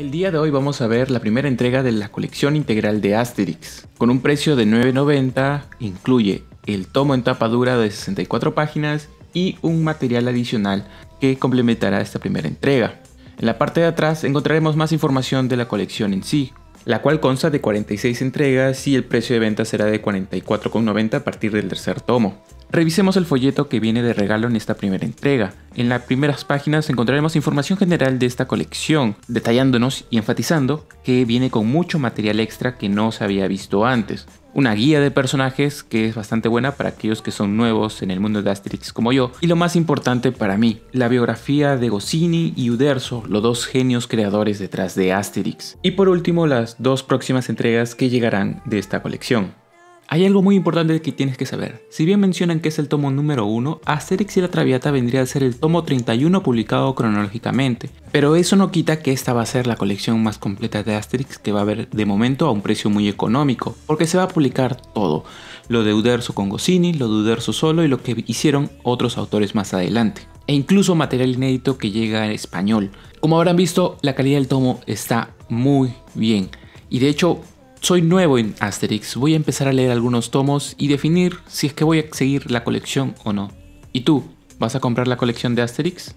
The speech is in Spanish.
El día de hoy vamos a ver la primera entrega de la colección integral de Asterix. Con un precio de 9.90 incluye el tomo en tapa dura de 64 páginas y un material adicional que complementará esta primera entrega. En la parte de atrás encontraremos más información de la colección en sí, la cual consta de 46 entregas y el precio de venta será de 44,90 a partir del tercer tomo. Revisemos el folleto que viene de regalo en esta primera entrega. En las primeras páginas encontraremos información general de esta colección, detallándonos y enfatizando que viene con mucho material extra que no se había visto antes. Una guía de personajes que es bastante buena para aquellos que son nuevos en el mundo de Asterix como yo. Y lo más importante para mí, la biografía de Goscinny y Uderzo, los dos genios creadores detrás de Asterix. Y por último, las dos próximas entregas que llegarán de esta colección. Hay algo muy importante que tienes que saber. Si bien mencionan que es el tomo número 1, Asterix y la Traviata vendría a ser el tomo 31 publicado cronológicamente. Pero eso no quita que esta va a ser la colección más completa de Asterix que va a haber de momento a un precio muy económico, porque se va a publicar todo. Lo de Uderzo con Goscinny, lo de Uderzo solo y lo que hicieron otros autores más adelante. E incluso material inédito que llega en español. Como habrán visto, la calidad del tomo está muy bien. Y de hecho, soy nuevo en Asterix, voy a empezar a leer algunos tomos y definir si es que voy a seguir la colección o no. ¿Y tú? ¿Vas a comprar la colección de Asterix?